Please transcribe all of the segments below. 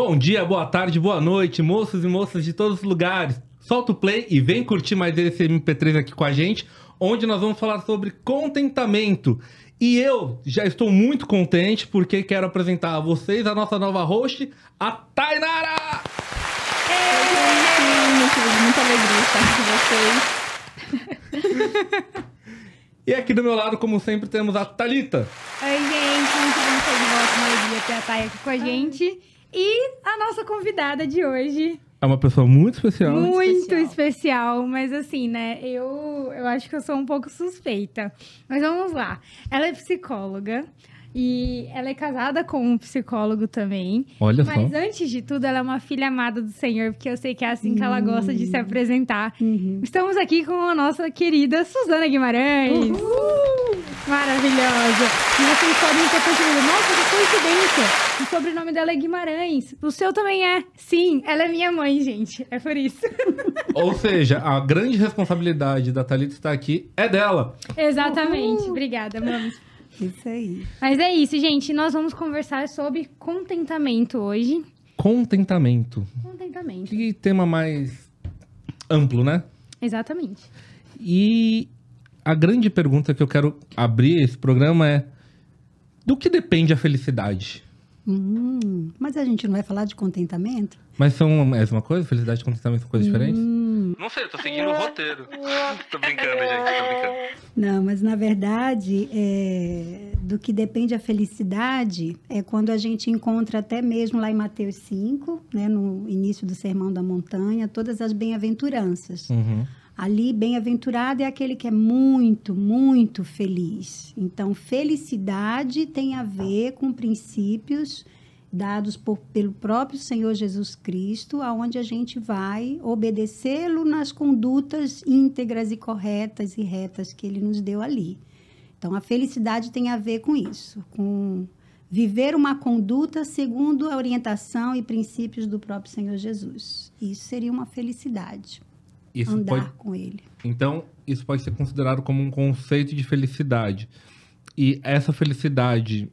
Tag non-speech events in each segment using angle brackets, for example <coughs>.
Bom dia, boa tarde, boa noite, moços e moças de todos os lugares. Solta o play e vem curtir mais esse MP3 aqui com a gente, onde nós vamos falar sobre contentamento. E eu já estou muito contente porque quero apresentar a vocês a nossa nova host, a Tainara! É muita alegria estar com vocês. E aqui do meu lado, como sempre, temos a Thalita. Oi, gente, muito bom estar de volta, uma alegria ter a Thay aqui com a gente. E a nossa convidada de hoje. É uma pessoa muito especial. Muito especial. especial, mas assim, né? Eu, eu acho que eu sou um pouco suspeita. Mas vamos lá. Ela é psicóloga, e ela é casada com um psicólogo também. Olha Mas só. antes de tudo, ela é uma filha amada do Senhor, porque eu sei que é assim que ela gosta de se uhum. apresentar. Uhum. Estamos aqui com a nossa querida Suzana Guimarães. Uhul. Maravilhosa. E vocês podem ter percebido, nossa, que coincidência. O sobrenome dela é Guimarães. O seu também é. Sim, ela é minha mãe, gente. É por isso. <laughs> Ou seja, a grande responsabilidade da Thalita estar aqui é dela. Exatamente. Uhul. Obrigada, mami. Isso aí. Mas é isso, gente. Nós vamos conversar sobre contentamento hoje. Contentamento. Contentamento. Que tema mais amplo, né? Exatamente. E a grande pergunta que eu quero abrir esse programa é: do que depende a felicidade? Hum, mas a gente não vai falar de contentamento? Mas são a mesma coisa? Felicidade e contentamento são coisas hum, diferentes? Não sei, eu tô seguindo o é. roteiro. <laughs> tô brincando, gente, tô brincando. Não, mas na verdade, é... do que depende a felicidade é quando a gente encontra até mesmo lá em Mateus 5, né, no início do Sermão da Montanha, todas as bem-aventuranças. Uhum. Ali, bem-aventurado é aquele que é muito, muito feliz. Então, felicidade tem a ver com princípios dados por, pelo próprio Senhor Jesus Cristo, aonde a gente vai obedecê-lo nas condutas íntegras e corretas e retas que ele nos deu ali. Então, a felicidade tem a ver com isso, com viver uma conduta segundo a orientação e princípios do próprio Senhor Jesus. Isso seria uma felicidade. Isso andar pode... com ele. Então, isso pode ser considerado como um conceito de felicidade. E essa felicidade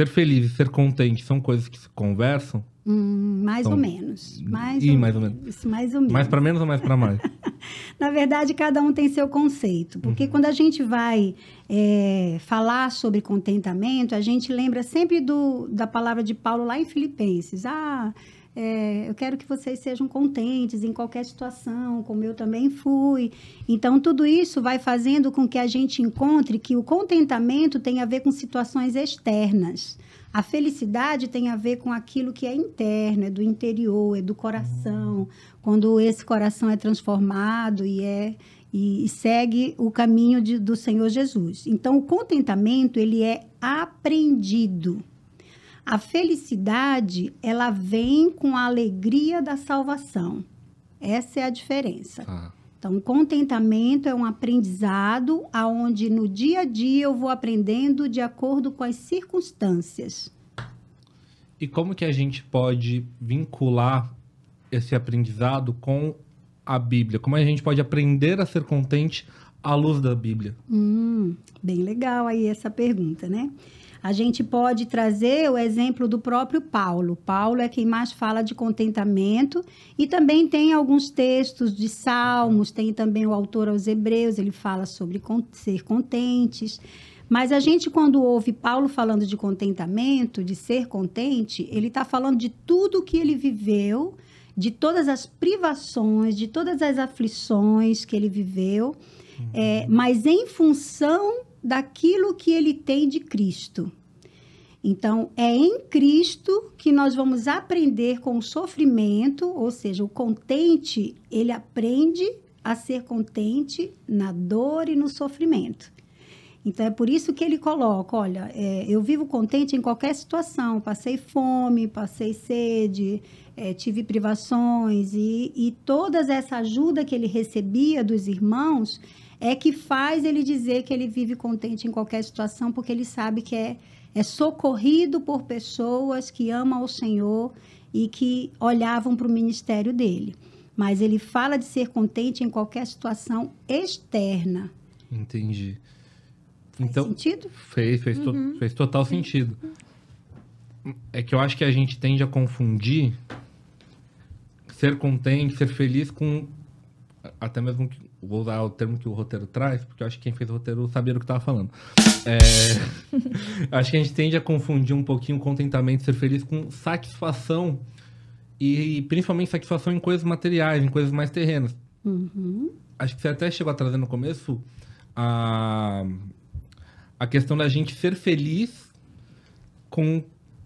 Ser feliz e ser contente são coisas que se conversam? Hum, mais então, ou menos. Mais, e, ou, mais ou menos. mais ou menos. Mais para menos ou mais para mais? <laughs> Na verdade, cada um tem seu conceito. Porque uhum. quando a gente vai é, falar sobre contentamento, a gente lembra sempre do, da palavra de Paulo lá em Filipenses. Ah, é, eu quero que vocês sejam contentes em qualquer situação, como eu também fui. Então, tudo isso vai fazendo com que a gente encontre que o contentamento tem a ver com situações externas. A felicidade tem a ver com aquilo que é interno, é do interior, é do coração. Quando esse coração é transformado e é e segue o caminho de, do Senhor Jesus. Então, o contentamento ele é aprendido. A felicidade, ela vem com a alegria da salvação. Essa é a diferença. Ah. Então, contentamento é um aprendizado aonde no dia a dia eu vou aprendendo de acordo com as circunstâncias. E como que a gente pode vincular esse aprendizado com a Bíblia? Como a gente pode aprender a ser contente à luz da Bíblia? Hum, bem legal aí essa pergunta, né? A gente pode trazer o exemplo do próprio Paulo. Paulo é quem mais fala de contentamento e também tem alguns textos de Salmos, tem também o autor aos Hebreus, ele fala sobre ser contentes. Mas a gente, quando ouve Paulo falando de contentamento, de ser contente, ele está falando de tudo que ele viveu, de todas as privações, de todas as aflições que ele viveu, uhum. é, mas em função daquilo que ele tem de Cristo. Então, é em Cristo que nós vamos aprender com o sofrimento, ou seja, o contente, ele aprende a ser contente na dor e no sofrimento. Então, é por isso que ele coloca: olha, é, eu vivo contente em qualquer situação. Passei fome, passei sede, é, tive privações, e, e toda essa ajuda que ele recebia dos irmãos é que faz ele dizer que ele vive contente em qualquer situação, porque ele sabe que é, é socorrido por pessoas que amam o Senhor e que olhavam para o ministério dele. Mas ele fala de ser contente em qualquer situação externa. Entendi. Faz então, sentido? Fez, fez, uhum. to, fez total sentido. É que eu acho que a gente tende a confundir ser contente, ser feliz com até mesmo vou usar o termo que o roteiro traz, porque eu acho que quem fez o roteiro sabia do que estava falando. É... <laughs> acho que a gente tende a confundir um pouquinho contentamento, ser feliz com satisfação e principalmente satisfação em coisas materiais, em coisas mais terrenas. Uhum. Acho que você até chegou a trazer no começo a, a questão da gente ser feliz com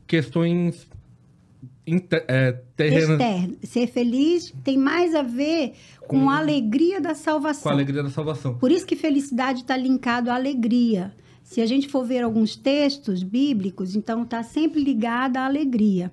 questões Inter, é, terreno... Externo. Ser feliz tem mais a ver com, com, a alegria da salvação. Com a alegria da salvação. Por isso que felicidade está linkado à alegria. Se a gente for ver alguns textos bíblicos, então está sempre ligada à alegria.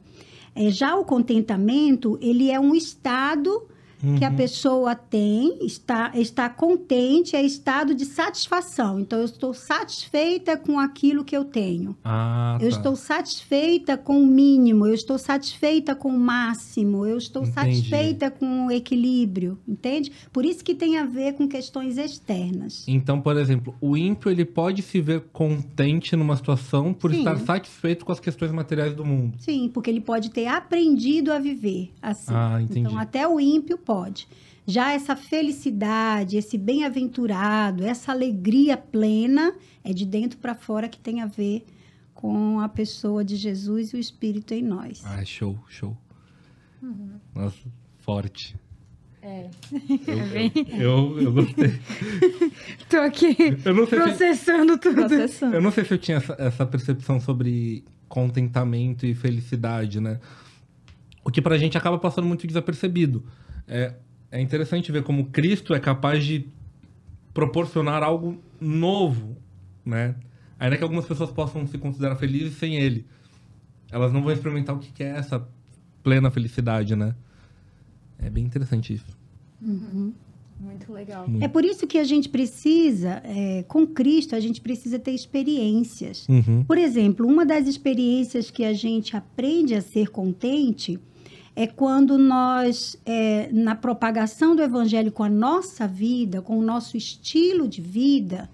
É, já o contentamento, ele é um estado uhum. que a uhum. pessoa tem, está, está contente, é estado de satisfação. Então, eu estou satisfeita com aquilo que eu tenho. Ah, eu tá. estou satisfeita com o mínimo, eu estou satisfeita com o máximo, eu estou Entendi. satisfeita com o equilíbrio, entende? Por isso que tem a ver com questões externas. Então, por exemplo, o ímpio ele pode se ver contente numa situação por Sim. estar satisfeito com as questões materiais do mundo. Sim, porque ele pode ter aprendido a viver assim. Ah, entendi. Então, até o ímpio pode pode. Já essa felicidade, esse bem-aventurado, essa alegria plena é de dentro para fora que tem a ver com a pessoa de Jesus e o Espírito em nós. Ah, show, show. Uhum. Nossa, forte. É. Eu, é eu, eu, gostei. <laughs> Tô aqui processando tudo. Processando. Eu não sei se eu tinha essa, essa, percepção sobre contentamento e felicidade, né? O que pra gente acaba passando muito desapercebido é, é interessante ver como Cristo é capaz de proporcionar algo novo, né? Ainda que algumas pessoas possam se considerar felizes sem ele, elas não vão experimentar o que é essa plena felicidade, né? É bem interessante isso. Uhum. Muito legal. Muito. É por isso que a gente precisa, é, com Cristo, a gente precisa ter experiências. Uhum. Por exemplo, uma das experiências que a gente aprende a ser contente é quando nós, é, na propagação do evangelho com a nossa vida, com o nosso estilo de vida,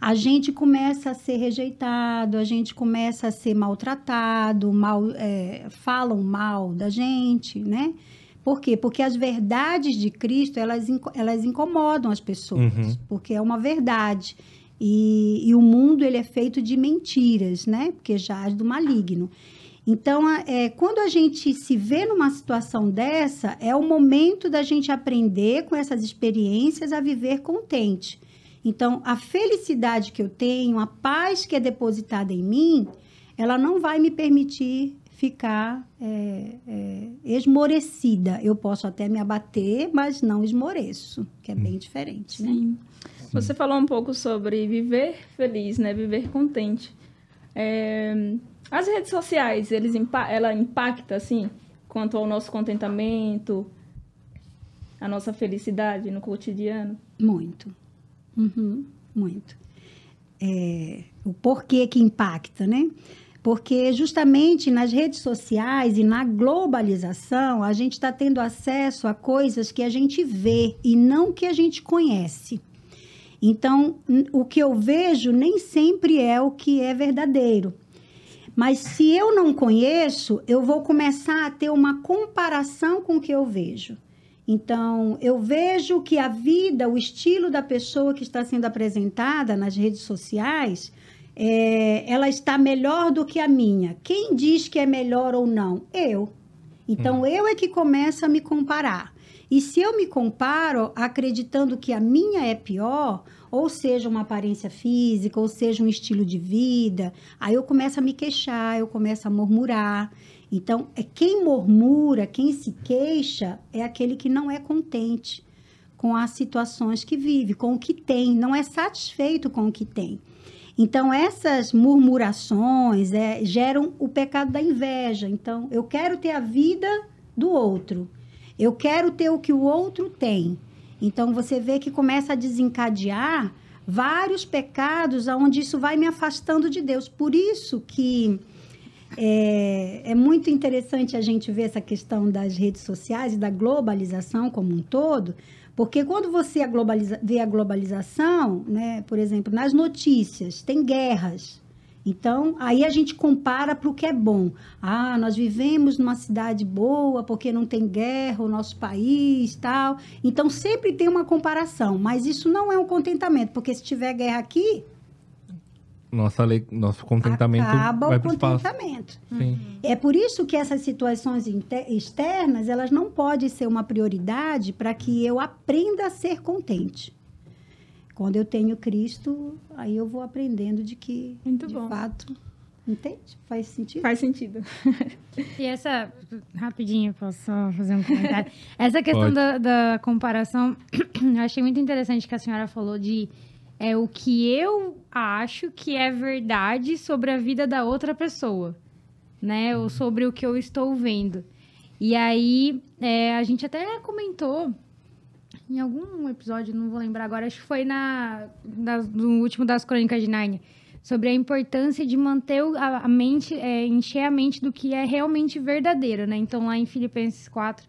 a gente começa a ser rejeitado, a gente começa a ser maltratado, mal, é, falam mal da gente, né? Por quê? Porque as verdades de Cristo, elas, elas incomodam as pessoas, uhum. porque é uma verdade. E, e, o mundo ele é feito de mentiras, né? Porque jaz do maligno. Então, é, quando a gente se vê numa situação dessa, é o momento da gente aprender com essas experiências a viver contente. Então, a felicidade que eu tenho, a paz que é depositada em mim, ela não vai me permitir ficar é, é, esmorecida. Eu posso até me abater, mas não esmoreço, que é bem hum. diferente. Né? Sim. Você falou um pouco sobre viver feliz, né? Viver contente. É, as redes sociais, eles ela impacta, assim, quanto ao nosso contentamento, a nossa felicidade no cotidiano? Muito. Uhum, muito. É, o porquê que impacta, né? Porque justamente nas redes sociais e na globalização, a gente está tendo acesso a coisas que a gente vê e não que a gente conhece. Então, o que eu vejo nem sempre é o que é verdadeiro. Mas se eu não conheço, eu vou começar a ter uma comparação com o que eu vejo. Então, eu vejo que a vida, o estilo da pessoa que está sendo apresentada nas redes sociais, é, ela está melhor do que a minha. Quem diz que é melhor ou não? Eu. Então, hum. eu é que começo a me comparar. E se eu me comparo acreditando que a minha é pior, ou seja uma aparência física, ou seja um estilo de vida, aí eu começo a me queixar, eu começo a murmurar. Então, é quem murmura, quem se queixa, é aquele que não é contente com as situações que vive, com o que tem, não é satisfeito com o que tem. Então, essas murmurações é, geram o pecado da inveja. Então, eu quero ter a vida do outro. Eu quero ter o que o outro tem. Então você vê que começa a desencadear vários pecados aonde isso vai me afastando de Deus. Por isso que é, é, muito interessante a gente ver essa questão das redes sociais e da globalização como um todo, porque quando você a vê a globalização, né, por exemplo, nas notícias, tem guerras, então, aí a gente compara para o que é bom. Ah, nós vivemos numa cidade boa porque não tem guerra, o nosso país, tal. Então, sempre tem uma comparação, mas isso não é um contentamento, porque se tiver guerra aqui, nossa lei, nosso contentamento acaba vai o contentamento. Sim. Uhum. É por isso que essas situações externas, elas não podem ser uma prioridade para que eu aprenda a ser contente. Quando eu tenho Cristo, aí eu vou aprendendo de que, Muito de bom. fato, Entende? Faz sentido? Faz sentido. <laughs> e essa. Rapidinho, posso só fazer um comentário? Essa questão da, da, comparação, <clears throat> eu achei muito interessante que a senhora falou de é, o que eu acho que é verdade sobre a vida da outra pessoa, né? Ou sobre o que eu estou vendo. E aí, é, a gente até comentou em algum episódio, não vou lembrar agora, acho que foi na, no último das Crônicas de Narnia, sobre a importância de manter a, a mente, é, encher a mente do que é realmente verdadeiro, né? Então, lá em Filipenses 4,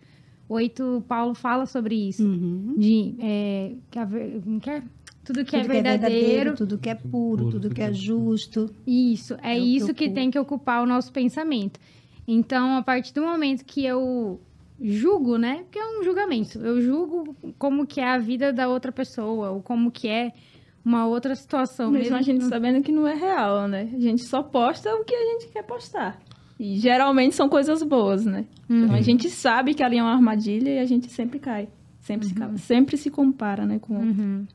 8, Paulo fala sobre isso. Uhum. De, é, que a, como que é? Tudo que, é tudo é, verdadeiro, que é verdadeiro, tudo que é puro, tudo, tudo que é, é justo. Isso, é, é isso que, que tem que ocupar o nosso pensamento. Então, a partir do momento que eu julgo, né? Porque é um julgamento. Eu julgo como que é a vida da outra pessoa, ou como que é uma outra situação. Mesmo, mesmo a gente não... sabendo que não é real, né? A gente só posta o que a gente quer postar. E geralmente são coisas boas, né? Uhum. Então a uhum. gente sabe que ali é uma armadilha e a gente sempre cai. Sempre, uhum. se, sempre se compara, né? Com uhum.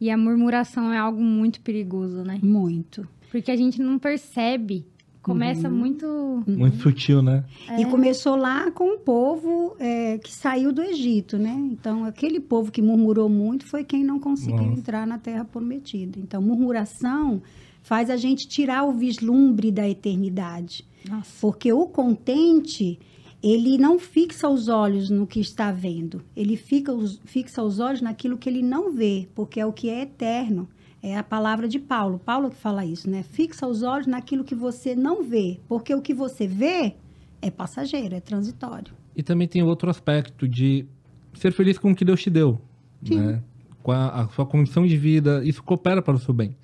E a murmuração é algo muito perigoso, né? Muito. Porque a gente não percebe Começa uhum. muito. Muito uhum. sutil, né? É. E começou lá com o povo é, que saiu do Egito, né? Então, aquele povo que murmurou muito foi quem não conseguiu Nossa. entrar na terra prometida. Então, murmuração faz a gente tirar o vislumbre da eternidade. Nossa. Porque o contente, ele não fixa os olhos no que está vendo, ele fica os, fixa os olhos naquilo que ele não vê, porque é o que é eterno. É a palavra de Paulo. Paulo que fala isso, né? Fixa os olhos naquilo que você não vê, porque o que você vê é passageiro, é transitório. E também tem outro aspecto de ser feliz com o que Deus te deu, Sim. né? Com a, a sua condição de vida, isso coopera para o seu bem.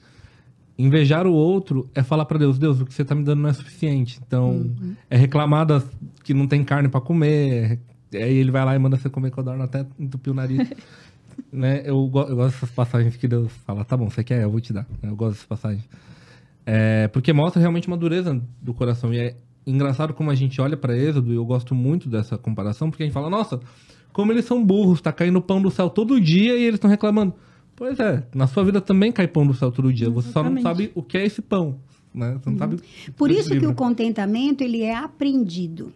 Invejar o outro é falar para Deus, Deus, o que você está me dando não é suficiente. Então, uhum. é reclamar das, que não tem carne para comer, é, aí ele vai lá e manda você comer codorna até entupir o nariz. <laughs> né? Eu, eu, gosto dessas passagens que Deus fala, tá bom, você quer, é, eu vou te dar. Eu gosto dessas passagens. É, porque mostra realmente uma dureza do coração. E é engraçado como a gente olha para Êxodo, e eu gosto muito dessa comparação, porque a gente fala, nossa, como eles são burros, tá caindo pão do céu todo dia e eles estão reclamando. Pois é, na sua vida também cai pão do céu todo dia, Exatamente. você só não sabe o que é esse pão. Né? Você não hum. sabe uhum. é Por isso livro. que o contentamento ele é aprendido.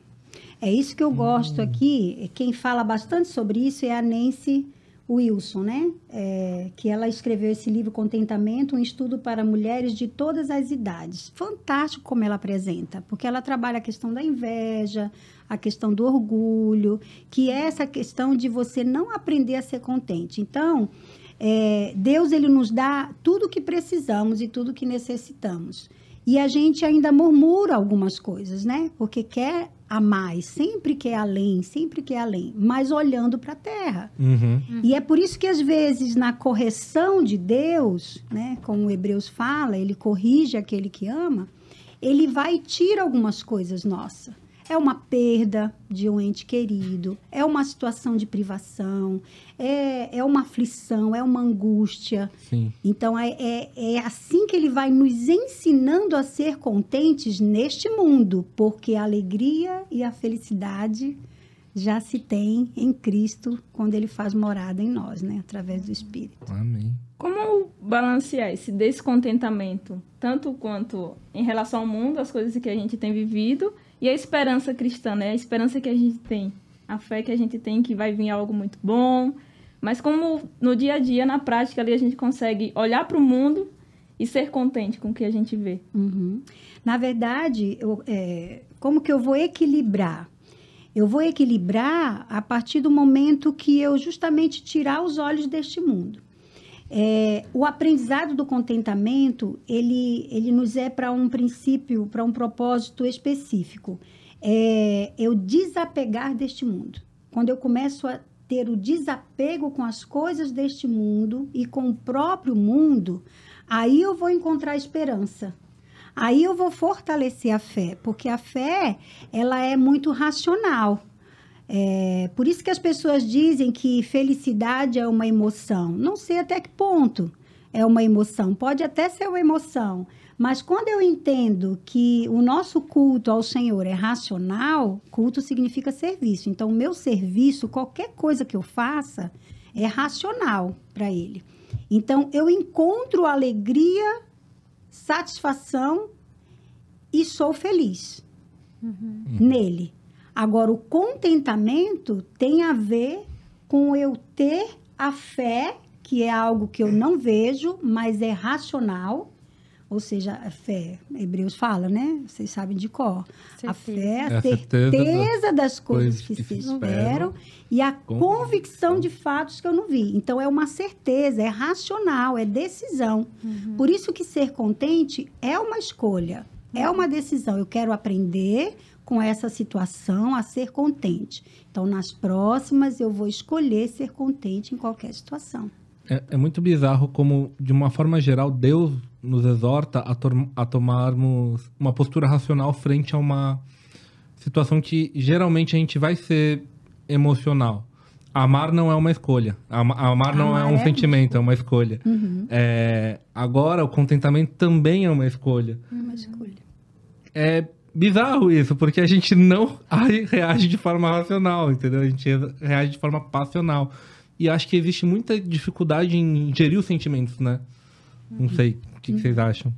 É isso que eu gosto hum. aqui. Quem fala bastante sobre isso é a Nancy Wilson, né? É, que ela escreveu esse livro Contentamento, um estudo para mulheres de todas as idades. Fantástico como ela apresenta, porque ela trabalha a questão da inveja, a questão do orgulho, que é essa questão de você não aprender a ser contente. Então, é, Deus ele nos dá tudo o que precisamos e tudo o que necessitamos. E a gente ainda murmura algumas coisas, né? Porque quer a mais, sempre quer além, sempre quer além, mas olhando para a terra. Uhum. E é por isso que, às vezes, na correção de Deus, né? Como o Hebreus fala, ele corrige aquele que ama, ele vai e tira algumas coisas nossas é uma perda de um ente querido, é uma situação de privação, é, é uma aflição, é uma angústia. Sim. Então, é, é, é assim que ele vai nos ensinando a ser contentes neste mundo, porque a alegria e a felicidade já se tem em Cristo quando ele faz morada em nós, né? Através do Espírito. Amém. Como balancear esse descontentamento, tanto quanto em relação ao mundo, as coisas que a gente tem vivido, e a esperança cristã, né? A esperança que a gente tem, a fé que a gente tem que vai vir algo muito bom. Mas como no dia a dia, na prática ali, a gente consegue olhar para o mundo e ser contente com o que a gente vê. Uhum. Na verdade, eu, é, como que eu vou equilibrar? Eu vou equilibrar a partir do momento que eu justamente tirar os olhos deste mundo. É, o aprendizado do contentamento, ele, ele nos é para um princípio, para um propósito específico. É eu desapegar deste mundo. Quando eu começo a ter o desapego com as coisas deste mundo e com o próprio mundo, aí eu vou encontrar esperança. Aí eu vou fortalecer a fé, porque a fé, ela é muito racional. É, por isso que as pessoas dizem que felicidade é uma emoção. Não sei até que ponto é uma emoção. Pode até ser uma emoção. Mas quando eu entendo que o nosso culto ao Senhor é racional, culto significa serviço. Então, o meu serviço, qualquer coisa que eu faça, é racional para Ele. Então, eu encontro alegria, satisfação e sou feliz uhum. uhum. nele. Agora, o contentamento tem a ver com eu ter a fé, que é algo que eu não vejo, mas é racional, ou seja, a fé, Hebreus fala, né? Vocês sabem de cor. Certeza. A fé, é é a certeza das coisas que, que se esperam e a convicção de fatos que eu não vi. Então, é uma certeza, é racional, é decisão. Uhum. Por isso que ser contente é uma escolha, é uhum. uma decisão. Eu quero aprender, com essa situação a ser contente. Então, nas próximas, eu vou escolher ser contente em qualquer situação. É, é muito bizarro como, de uma forma geral, Deus nos exorta a, to a tomarmos uma postura racional frente a uma situação que geralmente a gente vai ser emocional. Amar não é uma escolha. Amar, amar não é um é sentimento, é uma escolha. Uhum. É, agora, o contentamento também é uma escolha. É uma escolha. É bizarro isso, porque a gente não <laughs> reage de forma racional, entendeu? A gente reage de forma passional. E acho que existe muita dificuldade em gerir os sentimentos, né? Não uhum. sei. O que, que uhum. vocês acham?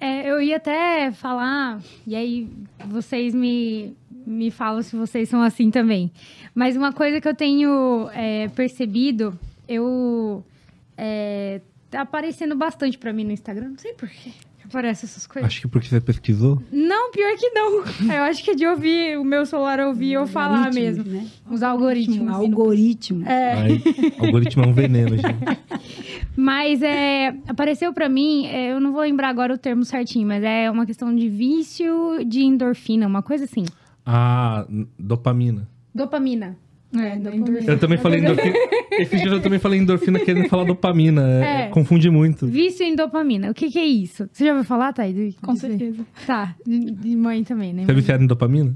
É, eu ia até falar, e aí vocês me, me falam se vocês são assim também. Mas uma coisa que eu tenho é, percebido, eu. É, tá aparecendo bastante para mim no Instagram, não sei porquê. Aparece essas coisas. Acho que porque você pesquisou. Não, pior que não. <laughs> Eu acho que é de ouvir o meu celular ouvir ou falar né? mesmo. Né? Os algoritmos. Assim, algoritmo. É. Aí, algoritmo é um veneno, gente. <laughs> Mas é, apareceu para mim, é, eu não vou lembrar agora o termo certinho, mas é uma questão de vício de endorfina, uma coisa assim. Ah, dopamina. Dopamina. É, Eu também falei endorfina. <laughs> eu também falei endorfina querendo falar dopamina. É, é. Confunde muito. Vício em dopamina. O que, que é isso? Você já vai falar, Thay? Com certeza. Tá. De mãe também, né? Você é viciada em dopamina?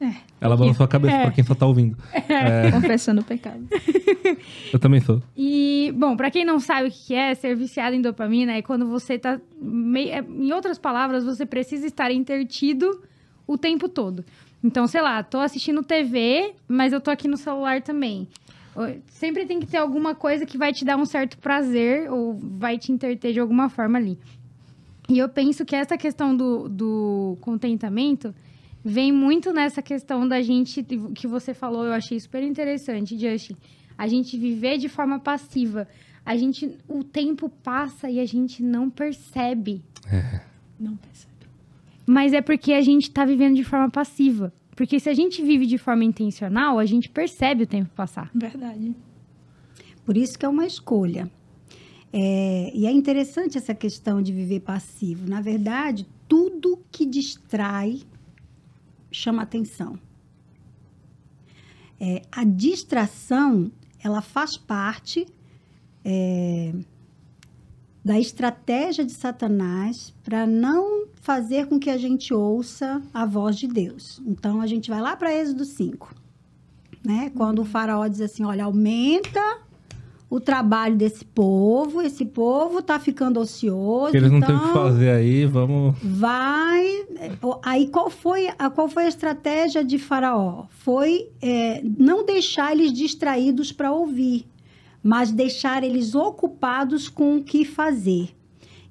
É. Ela balançou a cabeça é. pra quem só tá ouvindo. É. É. <laughs> Confessando o pecado. Eu também sou. E, bom, pra quem não sabe o que é ser viciado em dopamina, é quando você tá. Meio... É, em outras palavras, você precisa estar intertido o tempo todo. Então, sei lá, tô assistindo TV, mas eu tô aqui no celular também. Sempre tem que ter alguma coisa que vai te dar um certo prazer ou vai te interter de alguma forma ali. E eu penso que essa questão do, do contentamento vem muito nessa questão da gente, que você falou, eu achei super interessante, Justin. A gente viver de forma passiva. A gente, o tempo passa e a gente não percebe. É. Não percebe mas é porque a gente está vivendo de forma passiva. Porque se a gente vive de forma intencional, a gente percebe o tempo passar. Verdade. Por isso que é uma escolha. É, e é interessante essa questão de viver passivo. Na verdade, tudo que distrai chama atenção. É, a distração, ela faz parte é, da estratégia de Satanás para não fazer com que a gente ouça a voz de Deus. Então a gente vai lá para Êxodo 5, né? Quando o faraó diz assim: "Olha, aumenta o trabalho desse povo, esse povo está ficando ocioso. Eles não então, têm o que então fazer aí, vamos. Vai. Aí qual foi a, qual foi a estratégia de Faraó? Foi é, não deixar eles distraídos para ouvir mas deixar eles ocupados com o que fazer.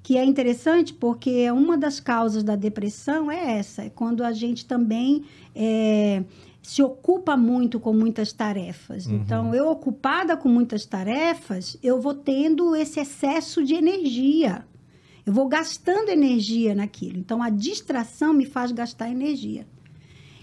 Que é interessante porque uma das causas da depressão é essa, é quando a gente também é, se ocupa muito com muitas tarefas. Uhum. Então, eu ocupada com muitas tarefas, eu vou tendo esse excesso de energia. Eu vou gastando energia naquilo. Então, a distração me faz gastar energia.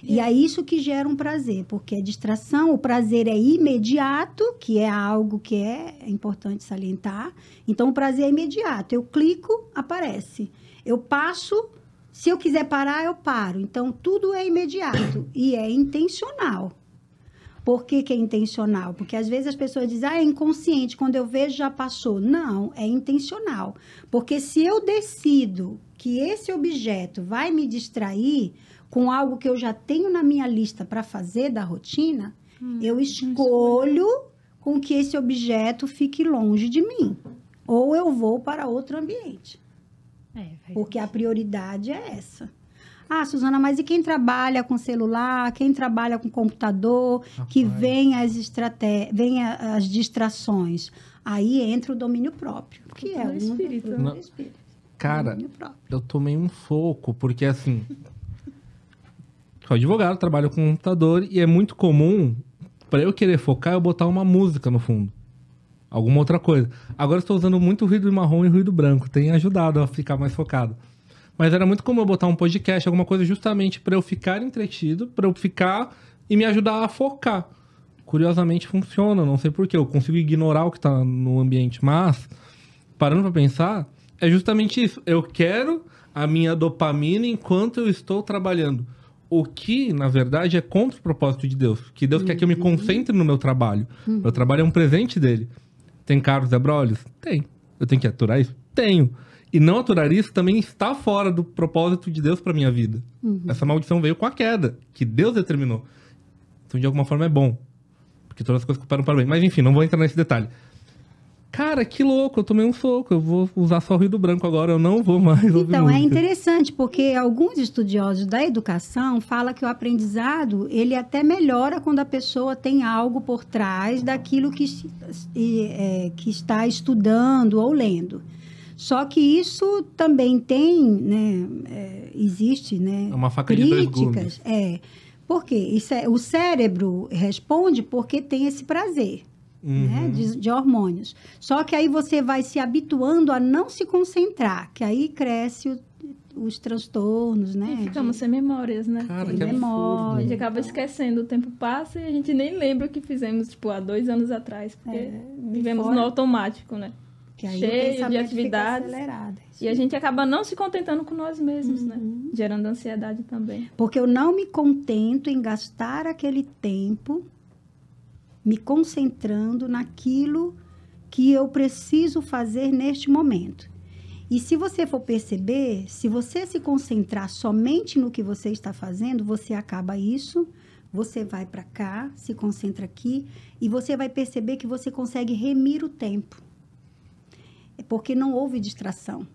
E é, é isso que gera um prazer, porque a é distração, o prazer é imediato, que é algo que é importante salientar. Então, o prazer é imediato. Eu clico, aparece. Eu passo, se eu quiser parar, eu paro. Então, tudo é imediato <coughs> e é intencional. Por que, que, é intencional? Porque às vezes as pessoas dizem, ah, é inconsciente, quando eu vejo já passou. Não, é intencional. Porque se eu decido que esse objeto vai me distrair, com algo que eu já tenho na minha lista para fazer da rotina, hum, eu escolho com que esse objeto fique longe de mim. Ou eu vou para outro ambiente. É, porque a prioridade é essa. Ah, Suzana, mas e quem trabalha com celular, quem trabalha com computador, que vem as, estraté vem as distrações? Aí entra o domínio próprio, que é o espírito. Não... Cara, eu tomei um foco, porque assim, sou advogado, trabalho com computador e é muito comum, para eu querer focar, eu botar uma música no fundo. Alguma outra coisa. Agora estou usando muito ruído marrom e ruído branco, tem ajudado a ficar mais focado. Mas era muito comum eu botar um podcast, alguma coisa justamente para eu ficar entretido, para eu ficar e me ajudar a focar. Curiosamente funciona, não sei porquê, eu consigo ignorar o que está no ambiente, mas parando para pensar, é justamente isso. Eu quero a minha dopamina enquanto eu estou trabalhando o que, na verdade, é contra o propósito de Deus. Que Deus uhum. quer que eu me uhum. concentre no meu trabalho. Uhum. Meu trabalho é um presente dele. Tem caros abrolhos? Tem. Eu tenho que aturar isso? Tenho. E não aturar isso também está fora do propósito de Deus para minha vida. Uhum. Essa maldição veio com a queda, que Deus determinou. Então, de alguma forma, é bom. Porque todas as coisas cooperam para bem. Mas, enfim, não vou entrar nesse detalhe cara, que louco, eu tomei um soco, eu vou usar só o ruído branco agora, eu não vou mais ouvir Então, é música. é interessante, porque alguns estudiosos da educação falam que o aprendizado, ele até melhora quando a pessoa tem algo por trás daquilo que, é, que está estudando ou lendo. Só que isso também tem, né, é, existe, né, é uma faca críticas, de dois gumes. é, porque isso é, o cérebro responde porque tem esse prazer. Né, uhum. né, de, de, hormônios. Só que aí você vai se habituando a não se concentrar, que aí cresce o, os transtornos, né? E ficamos de... sem memórias, né? Cara, sem que memória. A gente acaba esquecendo, o tempo passa e a gente nem lembra o que fizemos, tipo, há dois anos atrás, porque é, vivemos fora. no automático, né? cheio de atividades. e a gente acaba não se contentando com nós mesmos, né? uhum. né? Gerando ansiedade também. Porque eu não me contento em gastar aquele tempo me concentrando naquilo que eu preciso fazer neste momento. E se você for perceber, se você se concentrar somente no que você está fazendo, você acaba isso, você vai para cá, se concentra aqui e você vai perceber que você consegue remir o tempo. É porque não houve distração.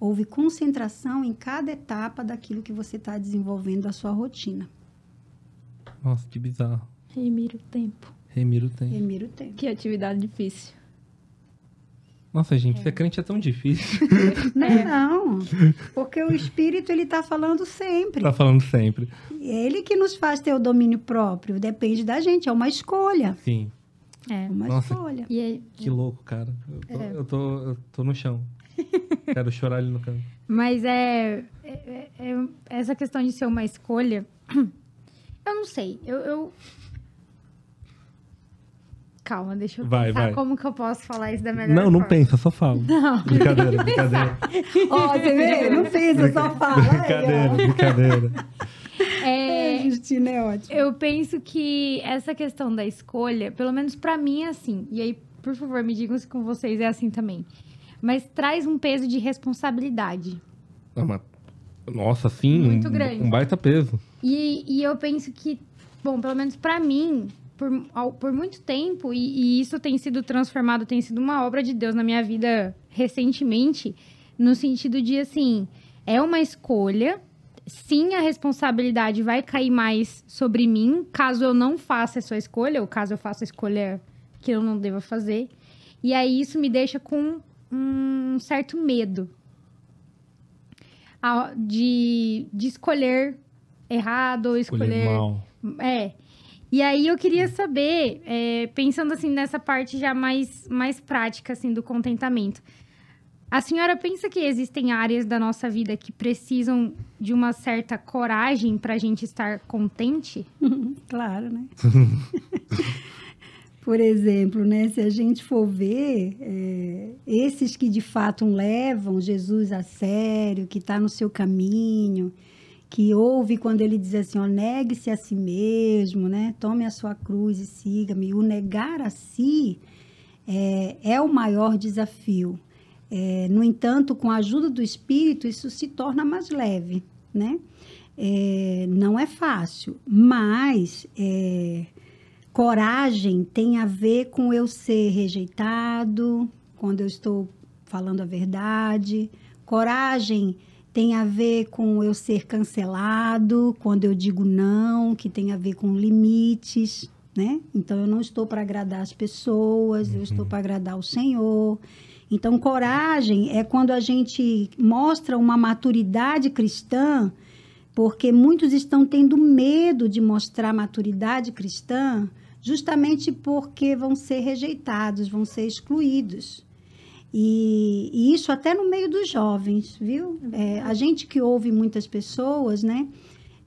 Houve concentração em cada etapa daquilo que você está desenvolvendo a sua rotina. Nossa, que bizarro. Remir o tempo. Remiro tem. Remiro tem. Que atividade difícil. Nossa, gente, é. ser crente é tão difícil. <laughs> Não, é, não. <laughs> Porque o Espírito, ele está falando sempre. Está falando sempre. Ele que nos faz ter o domínio próprio. Depende da gente, é uma escolha. Sim. É, é uma Nossa, escolha. Aí, é que louco, cara. Eu tô, é. eu tô, eu tô, no chão. <laughs> Quero chorar ali no canto. Mas é, é, Essa questão de ser uma escolha... <clears throat> Eu não sei. eu, eu Calma, deixa eu vai, pensar vai. como que eu posso falar isso da melhor Não, forma. não pensa, só fala. Não. Brincadeira, <laughs> não brincadeira. Ó, oh, você vê? Não pensa, só fala. Brincadeira, brincadeira. É, <laughs> Justina é ótimo. Eu penso que essa questão da escolha, pelo menos para mim é assim, e aí, por favor, me digam se com vocês é assim também, mas traz um peso de responsabilidade. Ah, mas, nossa, sim, Muito um, grande. um baita peso. E, e eu penso que, bom, pelo menos para mim, por, por muito tempo, e, e isso tem sido transformado, tem sido uma obra de Deus na minha vida recentemente, no sentido de assim, é uma escolha. Sim, a responsabilidade vai cair mais sobre mim caso eu não faça essa escolha, ou caso eu faça a escolha que eu não deva fazer. E aí isso me deixa com um certo medo de, de escolher errado ou escolher. escolher mal. É. E aí eu queria saber, é, pensando assim nessa parte já mais, mais prática assim do contentamento, a senhora pensa que existem áreas da nossa vida que precisam de uma certa coragem para a gente estar contente? <laughs> claro, né? <laughs> Por exemplo, né, se a gente for ver, é, esses que de fato levam Jesus a sério, que está no seu caminho, que houve quando ele diz assim, negue-se a si mesmo, né? Tome a sua cruz e siga-me. O negar a si é, é o maior desafio. É, no entanto, com a ajuda do Espírito, isso se torna mais leve, né? É, não é fácil, mas é, coragem tem a ver com eu ser rejeitado, quando eu estou falando a verdade. Coragem tem a ver com eu ser cancelado, quando eu digo não, que tem a ver com limites, né? Então eu não estou para agradar as pessoas, uhum. eu estou uhum. para agradar o Senhor. Então coragem é quando a gente mostra uma maturidade cristã, porque muitos estão tendo medo de mostrar maturidade cristã, justamente porque vão ser rejeitados, vão ser excluídos. E, e, isso até no meio dos jovens, viu? É, a gente que ouve muitas pessoas, né?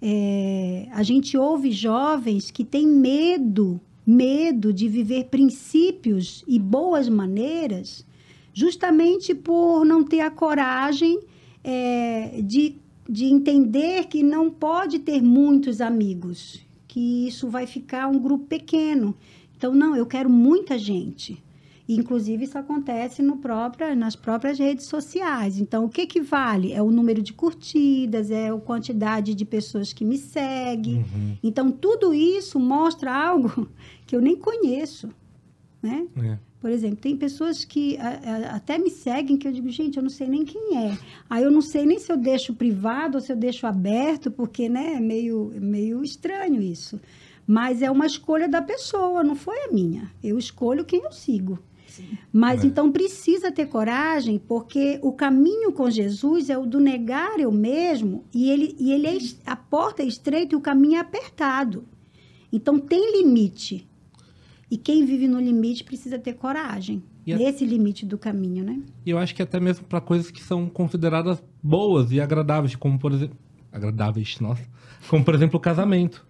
É, a gente ouve jovens que têm medo, medo de viver princípios e boas maneiras, justamente por não ter a coragem é, de, de entender que não pode ter muitos amigos, que isso vai ficar um grupo pequeno. Então, não, eu quero muita gente, Inclusive, isso acontece no próprio, nas próprias redes sociais. Então, o que, que vale? É o número de curtidas, é a quantidade de pessoas que me seguem. Uhum. Então, tudo isso mostra algo <laughs> que eu nem conheço. Né? É. Por exemplo, tem pessoas que a, a, até me seguem que eu digo, gente, eu não sei nem quem é. Aí eu não sei nem se eu deixo privado ou se eu deixo aberto, porque né, é meio, meio estranho isso. Mas é uma escolha da pessoa, não foi a minha. Eu escolho quem eu sigo. Mas é. então precisa ter coragem, porque o caminho com Jesus é o do negar eu mesmo, e ele, e ele é, a porta é estreita e o caminho é apertado. Então tem limite. E quem vive no limite precisa ter coragem. E nesse a... limite do caminho, né? E eu acho que até mesmo para coisas que são consideradas boas e agradáveis, como por exemplo. Agradáveis, nossa. Como por exemplo o casamento.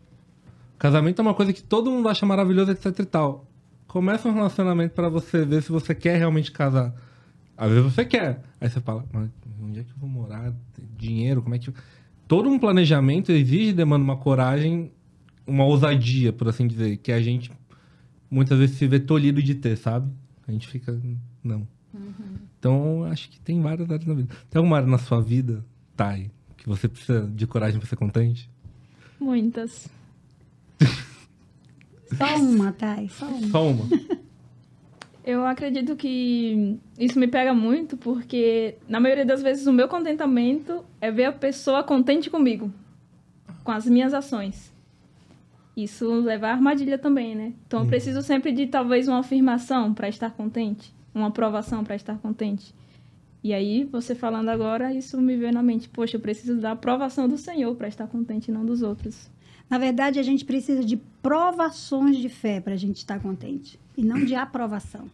Casamento é uma coisa que todo mundo acha maravilhoso, etc e tal. Começa um relacionamento para você ver se você quer realmente casar. Às vezes você quer. Aí você fala, mas onde é que eu vou morar? Dinheiro, como é que. Todo um planejamento exige demanda uma coragem, uma ousadia, por assim dizer, que a gente muitas vezes se vê tolhido de ter, sabe? A gente fica. Não. Uhum. Então, acho que tem várias áreas na vida. Tem alguma área na sua vida, Thay, que você precisa de coragem pra ser contente? Muitas. <laughs> Só uma, Thay, tá? é só uma. Só uma. Eu acredito que isso me pega muito, porque na maioria das vezes o meu contentamento é ver a pessoa contente comigo, com as minhas ações. Isso leva à armadilha também, né? Então eu uhum. preciso sempre de talvez uma afirmação para estar contente, uma aprovação para estar contente. E aí, você falando agora, isso me veio na mente: poxa, eu preciso da aprovação do Senhor para estar contente, não dos outros. Na verdade, a gente precisa de provações de fé para a gente estar contente e não de aprovação.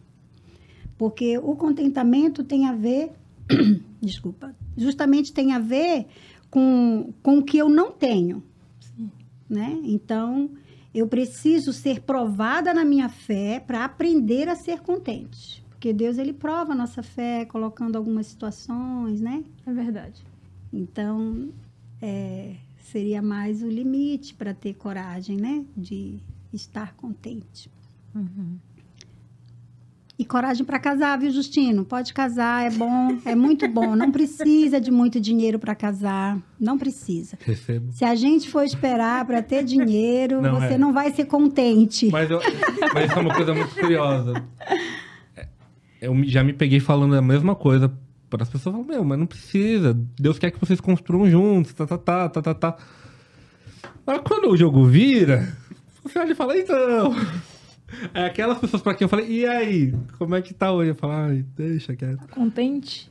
Porque o contentamento tem a ver, <coughs> desculpa, justamente tem a ver com, com o que eu não tenho. Sim. Né? Então, eu preciso ser provada na minha fé para aprender a ser contente. Porque Deus ele prova a nossa fé colocando algumas situações, né? É verdade. Então, é, seria mais o limite para ter coragem, né? De estar contente. Uhum. E coragem para casar, viu, Justino? Pode casar, é bom, é muito bom. Não precisa de muito dinheiro para casar, não precisa. Recebo. Se a gente for esperar para ter dinheiro, não, você é. não vai ser contente. Mas, eu, mas isso é uma coisa muito curiosa. É, eu já me peguei falando a mesma coisa para as pessoas falam, meu, mas não precisa. Deus quer que vocês construam juntos, tá, tá, tá, tá, tá, tá. Mas quando o jogo vira, você olha e fala, então. É aquelas pessoas para quem eu falei, e aí, como é que tá hoje? Eu falo, ai, deixa quieto. Tá contente?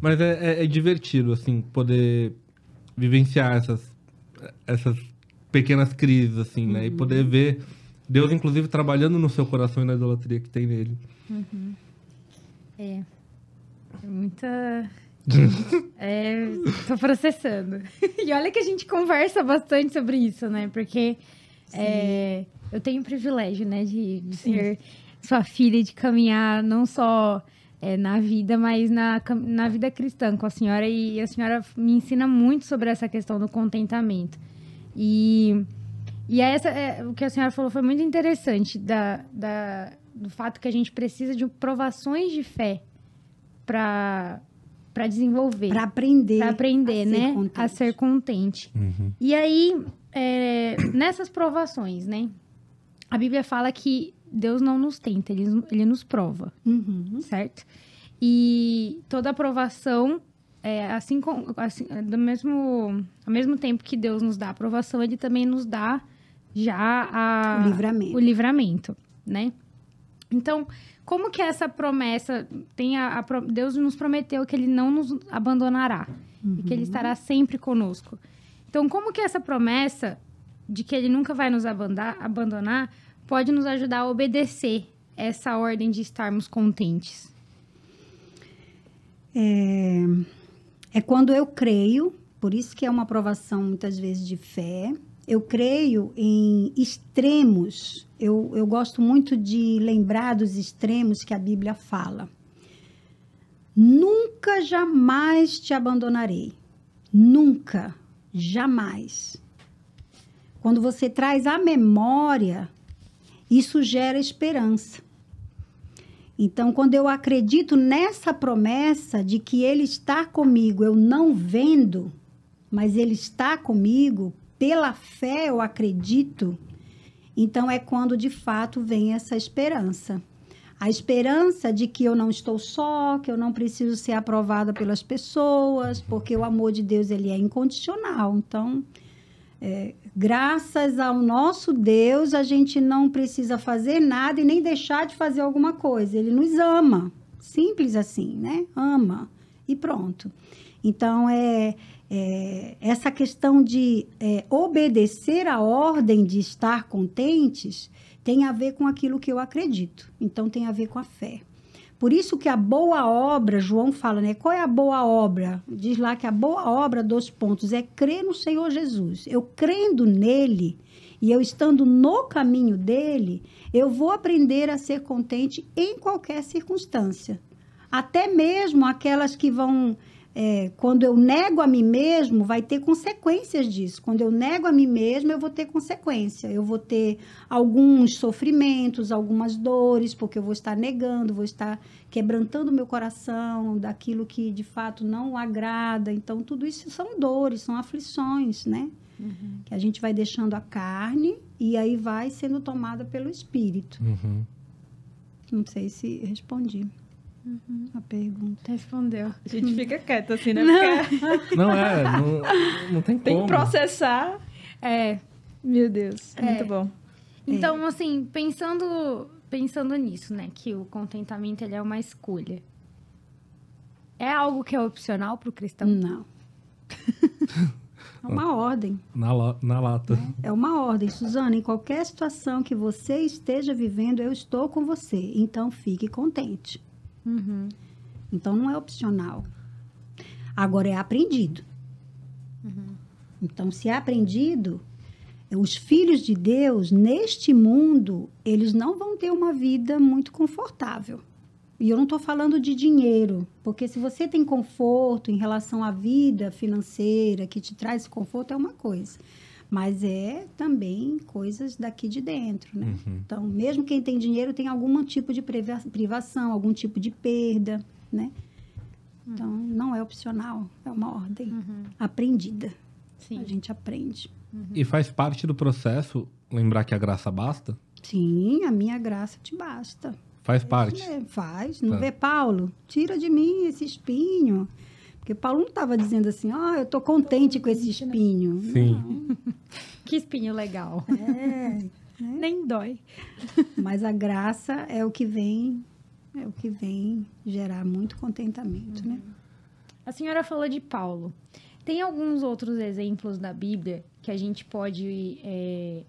Mas é, é, é, divertido, assim, poder vivenciar essas, essas pequenas crises, assim, né? Uhum. E poder uhum. ver Deus, inclusive, trabalhando no seu coração e na idolatria que tem nele. Uhum. É. Muita. <laughs> é, tô processando. <laughs> E olha que a gente conversa bastante sobre isso, né? Porque é, eu tenho o privilégio, né, de, de ser sua filha, de caminhar não só é, na vida, mas na, na vida cristã com a senhora. E a senhora me ensina muito sobre essa questão do contentamento. E, e essa, é, o que a senhora falou foi muito interessante da, da, do fato que a gente precisa de provações de fé para para desenvolver. Para aprender. aprender, a né? Ser a ser contente. Uhum. E aí, é, nessas provações, né? A Bíblia fala que Deus não nos tenta, ele, ele nos prova, uhum. certo? E toda aprovação, é, assim como assim, é, do mesmo, ao mesmo tempo que Deus nos dá a aprovação, ele também nos dá já a, o, livramento. o livramento, né? Então, como que essa promessa tem a, a Deus nos prometeu que ele não nos abandonará uhum. e que ele uhum. estará sempre conosco. Então, como que essa promessa de que ele nunca vai nos abandonar, pode nos ajudar a obedecer essa ordem de estarmos contentes? É, é quando eu creio, por isso que é uma aprovação muitas vezes de fé, eu creio em extremos. Eu, eu gosto muito de lembrar dos extremos que a Bíblia fala. Nunca, jamais te abandonarei. Nunca, jamais. Quando você traz a memória, isso gera esperança. Então, quando eu acredito nessa promessa de que Ele está comigo, eu não vendo, mas Ele está comigo, pela fé eu acredito, então é quando de fato vem essa esperança. A esperança de que eu não estou só, que eu não preciso ser aprovada pelas pessoas, porque o amor de Deus ele é incondicional. Então, é, graças ao nosso Deus, a gente não precisa fazer nada e nem deixar de fazer alguma coisa. Ele nos ama. Simples assim, né? Ama. E pronto. Então, é, é, essa questão de é, obedecer à ordem de estar contentes tem a ver com aquilo que eu acredito. Então tem a ver com a fé. Por isso que a boa obra, João fala, né? Qual é a boa obra? Diz lá que a boa obra dos pontos é crer no Senhor Jesus. Eu crendo nele e eu estando no caminho dele, eu vou aprender a ser contente em qualquer circunstância. Até mesmo aquelas que vão é, quando eu nego a mim mesmo, vai ter consequências disso. Quando eu nego a mim mesmo, eu vou ter consequência. Eu vou ter alguns sofrimentos, algumas dores, porque eu vou estar negando, vou estar quebrantando meu coração daquilo que de fato não agrada. Então, tudo isso são dores, são aflições, né? Uhum. Que a gente vai deixando a carne e aí vai sendo tomada pelo espírito. Uhum. Não sei se respondi. Uhum. A pergunta. Respondeu. A gente fica quieta assim, né? Não, Porque... <laughs> não é, não, não tem como. Tem que processar. É, meu Deus, é. muito é. bom. Então, é. assim, pensando, pensando nisso, né, que o contentamento ele é uma escolha. É algo que é opcional para o cristão? Não. <laughs> É uma ordem. Na, la, na lata. É uma ordem. Suzana, em qualquer situação que você esteja vivendo, eu estou com você. Então fique contente. Uhum. Então não é opcional. Agora é aprendido. Uhum. Então, se é aprendido, os filhos de Deus, neste mundo, eles não vão ter uma vida muito confortável. E eu não estou falando de dinheiro, porque se você tem conforto em relação à vida financeira, que te traz conforto, é uma coisa mas é também coisas daqui de dentro, né? Uhum. Então, mesmo quem tem dinheiro tem algum tipo de privação, algum tipo de perda, né? Hum. Então, não é opcional, é uma ordem uhum. aprendida. Sim. A gente aprende. Uhum. E faz parte do processo lembrar que a graça basta? Sim, a minha graça te basta. Faz parte. É, faz. Não tá. vê Paulo? Tira de mim esse espinho. Porque Paulo não estava dizendo assim, ó, oh, ah, eu estou contente com esse espinho. Sim. que espinho legal. É, né? Nem dói. Mas a graça é o que vem, é o que vem gerar muito contentamento, uhum. né? A senhora falou de Paulo. Tem alguns outros exemplos da Bíblia que a gente pode é,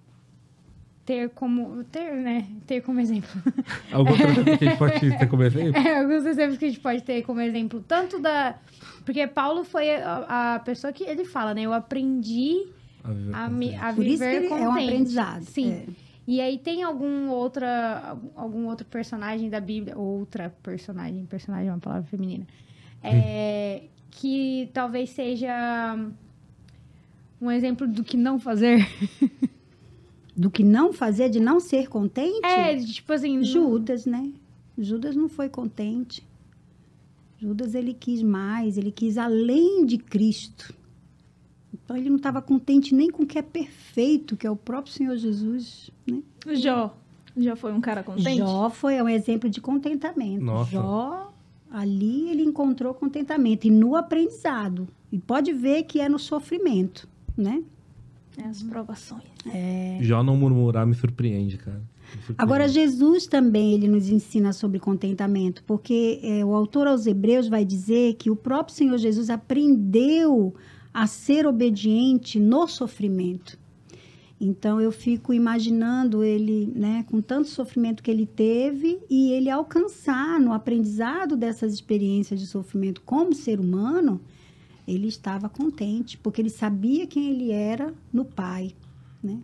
ter como. Ter, né? Ter como exemplo. <laughs> Alguns é. exemplos que a gente pode ter como <laughs> exemplo? É, alguns exemplos que a gente pode ter como exemplo. Tanto da. Porque Paulo foi a, a pessoa que ele fala, né? Eu aprendi a viver a, A, viver é um aprendizado. Sim. É. E aí tem algum outra algum outro personagem da Bíblia, outra personagem, personagem é uma palavra feminina, é, <laughs> que talvez seja um exemplo do que não fazer do que não fazer, de não ser contente? É, tipo assim. Judas, né? Judas não foi contente. Judas ele quis mais, ele quis além de Cristo. Então ele não estava contente nem com o que é perfeito, que é o próprio Senhor Jesus, né? Jó, Jó foi um cara contente. Jó foi é um exemplo de contentamento. Nossa. Jó ali ele encontrou contentamento e no aprendizado. E pode ver que é no sofrimento, né? né, as provações. Né? É... Já não murmurar me surpreende, cara. Agora, Jesus também ele nos ensina sobre contentamento, porque é, o autor aos Hebreus vai dizer que o próprio Senhor Jesus aprendeu a ser obediente no sofrimento. Então eu fico imaginando ele, né, com tanto sofrimento que ele teve e ele alcançar no aprendizado dessas experiências de sofrimento como ser humano, ele estava contente, porque ele sabia quem ele era no Pai, né?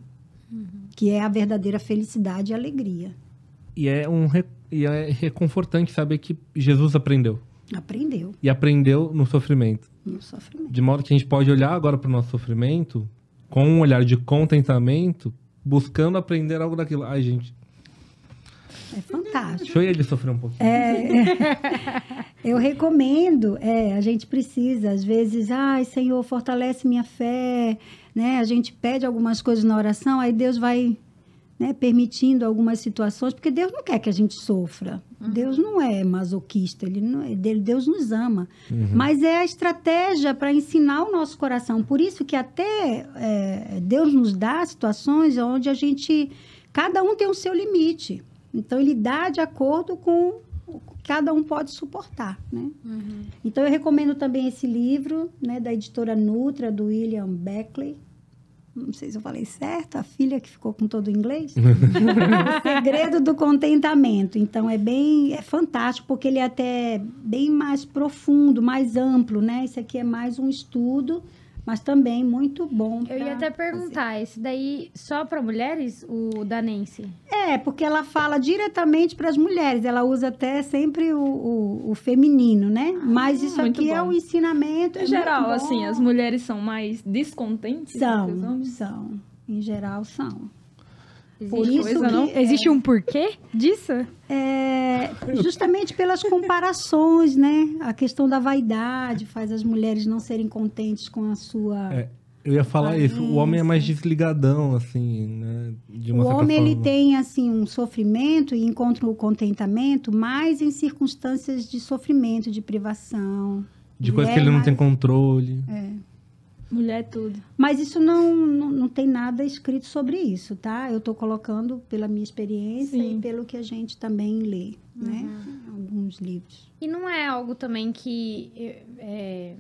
Uhum. Que é a verdadeira felicidade e alegria. E é um re... e é reconfortante saber que Jesus aprendeu. Aprendeu. E aprendeu no sofrimento. No sofrimento. De modo que a gente pode olhar agora para o nosso sofrimento com um olhar de contentamento, buscando aprender algo daquilo. Ai, gente, é fantástico. Deixa ele sofrer um pouquinho. É, é, eu recomendo, é, a gente precisa, às vezes, ai, Senhor, fortalece minha fé, né? A gente pede algumas coisas na oração, aí Deus vai né, permitindo algumas situações, porque Deus não quer que a gente sofra. Uhum. Deus não é masoquista, ele não, é, Deus nos ama. Uhum. Mas é a estratégia para ensinar o nosso coração. Por isso que até é, Deus nos dá situações onde a gente. Cada um tem o seu limite. Então, ele dá de acordo com o que cada um pode suportar, né? Uhum. Então, eu recomendo também esse livro, né, da editora Nutra, do William Beckley. Não sei se eu falei certo, a filha que ficou com todo o inglês. <laughs> o Segredo do Contentamento. Então, é bem... É fantástico, porque ele é até bem mais profundo, mais amplo, né? Esse aqui é mais um estudo mas também muito bom. Eu ia até perguntar, fazer. esse daí só para mulheres, o da Nancy? É, porque ela fala diretamente para as mulheres, ela usa até sempre o, o, o feminino, né? Ah, mas isso aqui é bom. é um ensinamento. Em é geral, assim, as mulheres são mais descontentes? São, são. Em geral, são. Por isso coisa, que, É... Existe um porquê disso? É, justamente pelas comparações, né? A questão da vaidade faz as mulheres não serem contentes com a sua. É, eu ia falar aparência. isso. O homem é mais desligadão, assim, né? o homem ele tem assim um sofrimento e encontra o contentamento mais em circunstâncias de sofrimento, de privação. De coisas que ele é não tem controle. É. Mulher é tudo. Mas isso não, não, não, tem nada escrito sobre isso, tá? Eu estou colocando pela minha experiência Sim. e pelo que a gente também lê, né? uhum. né? Alguns livros. E não é algo também que. É...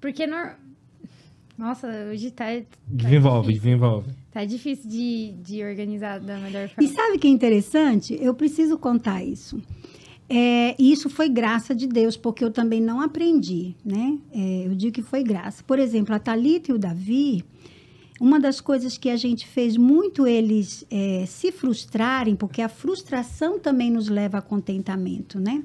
Porque. No... Nossa, hoje tá, tá. desenvolve, difícil. desenvolve. Tá difícil de, de organizar da melhor forma. E sabe que é interessante? Eu preciso contar isso. É, e isso foi graça de Deus, porque eu também não aprendi, né? É, eu digo que foi graça. Por exemplo, a Talita e o Davi, uma das coisas que a gente fez muito eles é, se frustrarem, porque a frustração também nos leva a contentamento, né?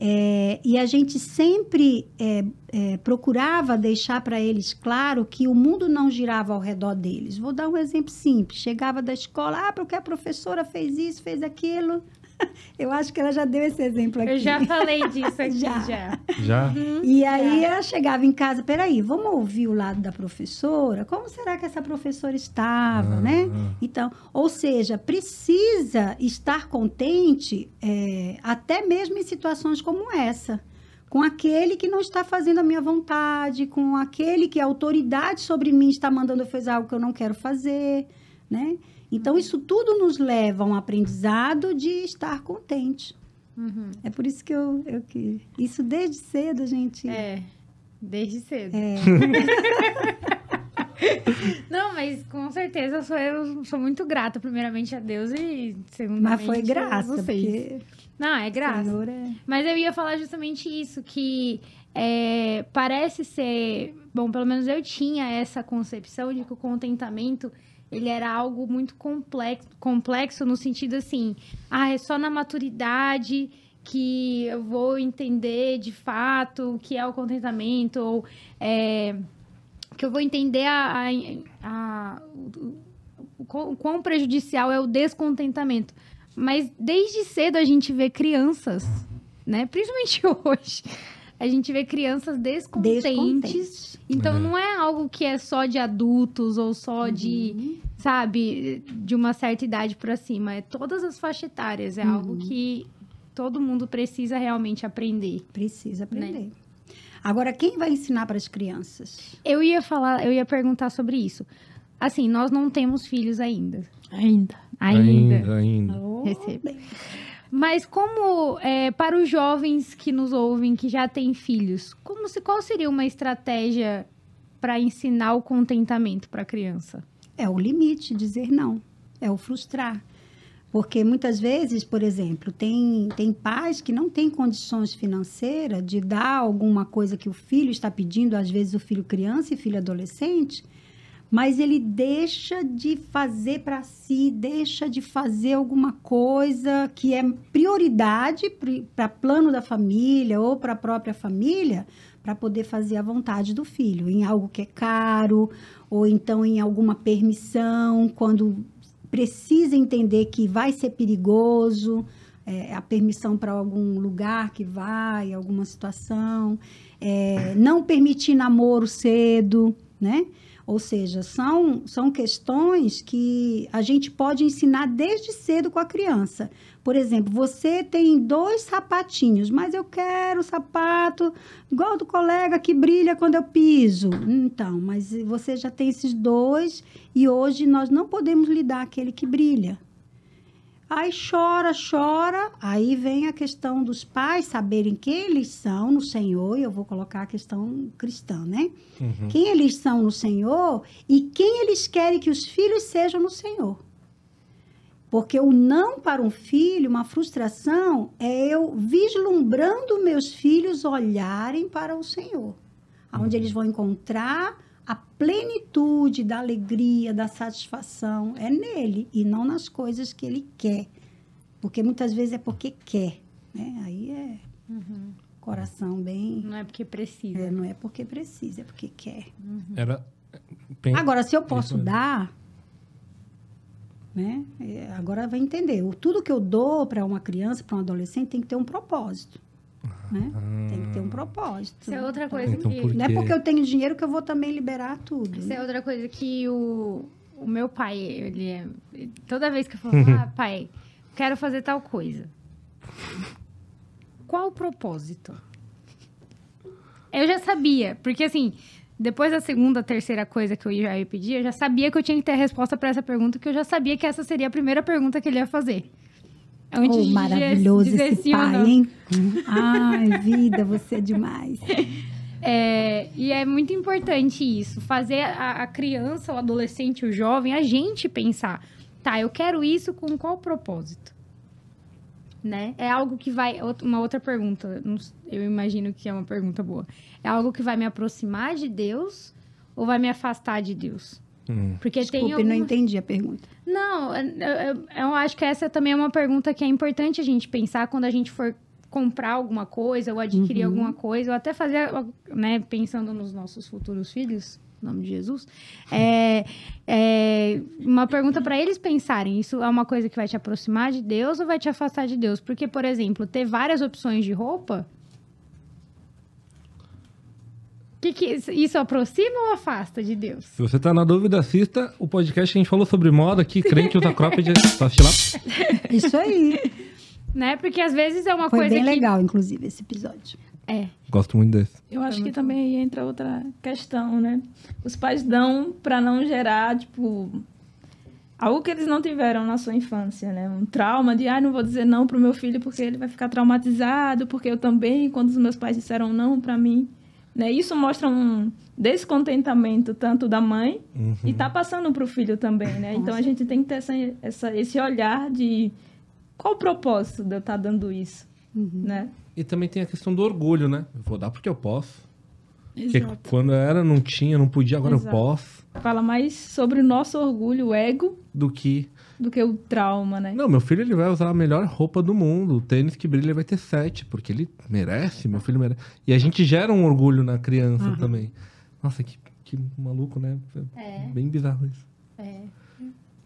É, e a gente sempre é, é, procurava deixar para eles claro que o mundo não girava ao redor deles. Vou dar um exemplo simples. Chegava da escola, ah, porque a professora fez isso, fez aquilo. <laughs> Eu acho que ela já deu esse exemplo aqui. Eu já falei disso <laughs> aqui, já. Já? já? Uhum, e aí já. ela chegava em casa, peraí, vamos ouvir o lado da professora? Como será que essa professora estava, né? Então, ou seja, precisa estar contente é, até mesmo em situações como essa. Com aquele que não está fazendo a minha vontade, com aquele que a autoridade sobre mim está mandando eu fazer algo que eu não quero fazer, né? Então, uhum. isso tudo nos leva a um aprendizado de estar contente. Uhum. É por isso que eu, eu que isso desde cedo, gente. É, desde cedo. É. <laughs> Não, mas com certeza eu sou, eu sou muito grata, primeiramente a Deus e segundo Mas foi graça, vocês. Porque... Não, é graça. É... Mas eu ia falar justamente isso, que é, parece ser... Bom, pelo menos eu tinha essa concepção de que o contentamento ele era algo muito complexo, complexo no sentido assim, ah, é só na maturidade que eu vou entender de fato o que é o contentamento, ou é, que eu vou entender a, a, a o, o quão prejudicial é o descontentamento. Mas desde cedo a gente vê crianças, né? <laughs> Principalmente hoje a gente vê crianças descontentes. descontentes. Então é. não é algo que é só de adultos ou só uhum. de, sabe, de uma certa idade para cima. É todas as faixas etárias. É uhum. algo que todo mundo precisa realmente aprender. Precisa né? aprender. Né? Agora, quem vai ensinar para as crianças? Eu ia falar, eu ia perguntar sobre isso. Assim, nós não temos filhos ainda. Ainda. Ainda. Ainda. ainda. Oh, mas como é, para os jovens que nos ouvem, que já têm filhos, como se, qual seria uma estratégia para ensinar o contentamento para a criança? É o limite, dizer não. É o frustrar. Porque muitas vezes, por exemplo, tem, tem pais que não têm condições financeiras de dar alguma coisa que o filho está pedindo, às vezes o filho criança e filho adolescente, mas ele deixa de fazer para si, deixa de fazer alguma coisa que é prioridade para plano da família ou para a própria família, para poder fazer a vontade do filho, em algo que é caro, ou então em alguma permissão, quando precisa entender que vai ser perigoso. É, a permissão para algum lugar que vai, alguma situação, é, não permitir namoro cedo, né? Ou seja, são, são questões que a gente pode ensinar desde cedo com a criança. Por exemplo, você tem dois sapatinhos, mas eu quero sapato igual do colega que brilha quando eu piso. Então, mas você já tem esses dois e hoje nós não podemos lhe dar aquele que brilha. Aí chora, chora. Aí vem a questão dos pais saberem quem eles são no Senhor. E eu vou colocar a questão cristã, né? Uhum. Quem eles são no Senhor e quem eles querem que os filhos sejam no Senhor. Porque o não para um filho, uma frustração, é eu vislumbrando meus filhos olharem para o Senhor, onde uhum. eles vão encontrar a plenitude da alegria, da satisfação é nele e não nas coisas que ele quer. Porque muitas vezes é porque quer, né? Aí é uhum. coração bem... Não é porque precisa. É, não é porque precisa, é porque quer. Uhum. Era... Agora, se eu posso Isso. dar, né? É, agora vai entender. O, tudo que eu dou para uma criança, para um adolescente, tem que ter um propósito. Né? Ah. Tem que ter um propósito. Isso é outra então, coisa então, que... Por não é porque eu tenho dinheiro que eu vou também liberar tudo. Isso é né? é outra coisa que o, o meu pai, ele é, Toda vez que eu falo, ah, pai, quero fazer tal coisa. Qual o propósito? Eu já sabia, porque assim, depois da segunda, terceira coisa que eu já ia pedir, eu já sabia que eu tinha que ter a resposta para essa pergunta, que eu já sabia que essa seria a primeira pergunta que ele ia fazer. Antes é oh, maravilhoso dizer, esse pai, hein? Ai, vida, você é demais. <laughs> É, e é muito importante isso, fazer a, a, criança, o adolescente, o jovem, a gente pensar, tá, eu quero isso com qual propósito? Né? É algo que vai. É uma outra pergunta, eu imagino que é uma pergunta boa. É algo que vai me aproximar de Deus ou vai me afastar de Deus? Hum. Porque Desculpe, tem alguma... não entendi a pergunta. Não, eu, é, é, é, eu acho que essa também é uma pergunta que é importante a gente pensar quando a gente for comprar alguma coisa ou adquirir uhum. alguma coisa, ou até fazer, né, pensando nos nossos futuros filhos, em nome de Jesus, é, é uma pergunta para eles pensarem: isso é uma coisa que vai te aproximar de Deus ou vai te afastar de Deus? Porque, por exemplo, ter várias opções de roupa que que isso, aproxima ou afasta de Deus? Se você tá na dúvida, assista o podcast que a gente falou sobre moda, que crente usa cropped, só <laughs> lá. Isso aí. Né? Porque às vezes é uma Foi coisa bem que... legal, inclusive, esse episódio. É. Gosto muito desse. Eu acho que também aí entra outra questão, né? Os pais dão para não gerar, tipo, algo que eles não tiveram na sua infância, né? Um trauma de, ah, não vou dizer não pro meu filho porque ele vai ficar traumatizado, porque eu também, quando os meus pais disseram não para mim, né? Isso mostra um descontentamento tanto da mãe uhum. e está passando para o filho também, né? Então a gente tem que ter essa, essa, esse olhar de qual o propósito de eu estar tá dando isso, uhum. né? E também tem a questão do orgulho, né? vou dar porque eu posso. Porque quando era, não tinha, não podia, agora Exato. eu posso. Fala mais sobre o nosso orgulho, o ego. Do que do que o trauma, né? Não, meu filho ele vai usar a melhor roupa do mundo, o tênis que brilha vai ter sete, porque ele merece, meu filho merece. E a gente gera um orgulho na criança uhum. também. Nossa, que, que maluco, né? É. é. Bem bizarro isso. É.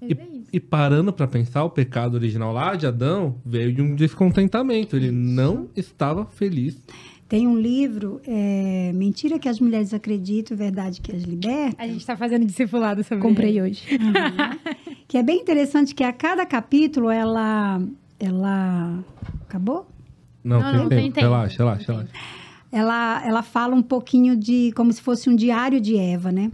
E, é isso. e parando para pensar, o pecado original lá de Adão veio de um descontentamento. Ele não estava feliz tem um livro, é, Mentira que as Mulheres Acreditam, Verdade que as Liberta. A gente está fazendo discipulado sobre Comprei hoje. <laughs> Uhum que é bem interessante que a cada capítulo ela ela acabou? Não, não, tem, não, tempo. tem Relaxa, relaxa, relaxa. Ela ela fala um pouquinho de como se fosse um diário de Eva, né?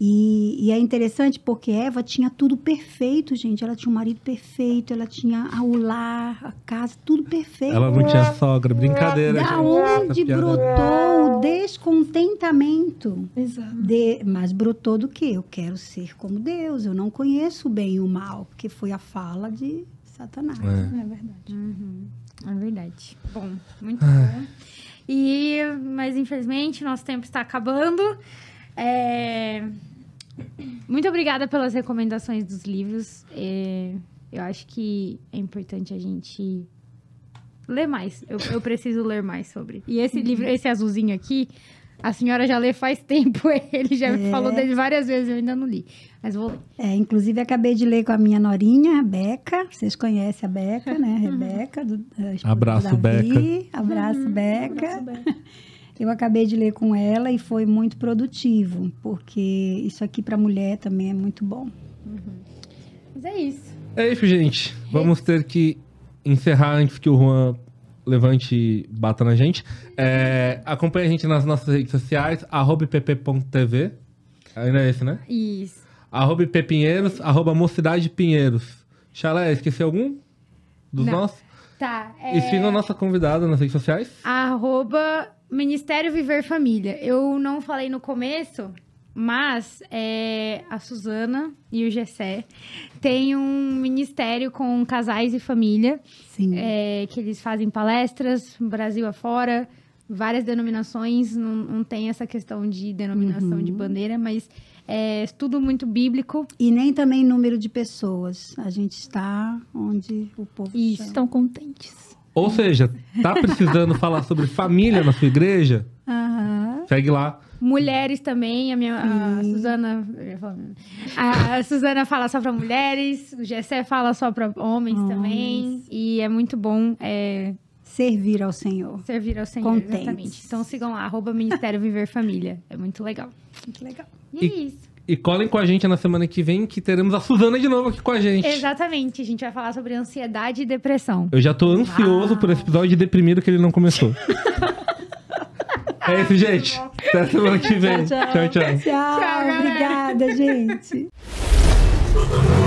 E, e, é interessante porque Eva tinha tudo perfeito, gente. Ela tinha um marido perfeito, ela tinha o lar, a casa, tudo perfeito. Ela não tinha sogra, brincadeira. Da gente. onde é brotou o descontentamento? Exato. De, mas brotou do que? Eu quero ser como Deus, eu não conheço o bem e o mal, que foi a fala de Satanás. É, é verdade. Uhum. É verdade. Bom, muito ah. bom. E, mas infelizmente, nosso tempo está acabando. É... Muito obrigada pelas recomendações dos livros. É... Eu acho que é importante a gente ler mais. Eu, eu preciso ler mais sobre. E esse uhum. livro, esse azulzinho aqui, a senhora já lê faz <laughs> tempo. Ele já é. falou dele várias vezes, eu ainda não li. Mas vou ler. É, inclusive, acabei de ler com a minha norinha, a Beca. Vocês conhecem a Beca, né? Uhum. Rebeca. Do, Abraço, uhum. Beca. Abraço, Beca. Abraço, <laughs> Beca. Eu acabei de ler com ela e foi muito produtivo, porque isso aqui para mulher também é muito bom. Uhum. Mas é isso. É isso, gente. É Vamos ter que encerrar antes que o Juan levante e bata na gente. É, acompanhe a gente nas nossas redes sociais, pp.tv. Ainda é esse, né? Isso. Arroba @mocidadepinheiros arroba mocidade pinheiros. Xalé, esqueceu algum dos Não. nossos? Tá. É... E siga a nossa convidada nas redes sociais. Arroba Ministério Viver Família. Eu não falei no começo, mas é, a Suzana e o Gessé têm um ministério com casais e família. Sim. É, que eles fazem palestras Brasil afora, várias denominações. Não, não tem essa questão de denominação uhum. de bandeira, mas é, tudo muito bíblico. E nem também número de pessoas. A gente está onde o povo Isso. e estão contentes. Ou seja, tá precisando falar sobre família na sua igreja? Uhum. Segue lá. Mulheres também, a minha a Suzana. a Suzana fala só para mulheres, o Gessé fala só para homens, homens, também. E é muito bom é, Servir ao Senhor. Servir ao Senhor, Contentes. exatamente. Então sigam lá, arroba Ministério Viver Família. É muito legal. Muito legal. E, e é isso. E colhem com a gente na semana que vem, que teremos a Suzana de novo aqui com a gente. Exatamente, a gente vai falar sobre ansiedade e depressão. Eu já tô ansioso por esse episódio de deprimido que ele não começou. <laughs> é isso, gente. Até semana que vem. Tchau, tchau. Tchau, tchau. tchau obrigada, gente. <laughs>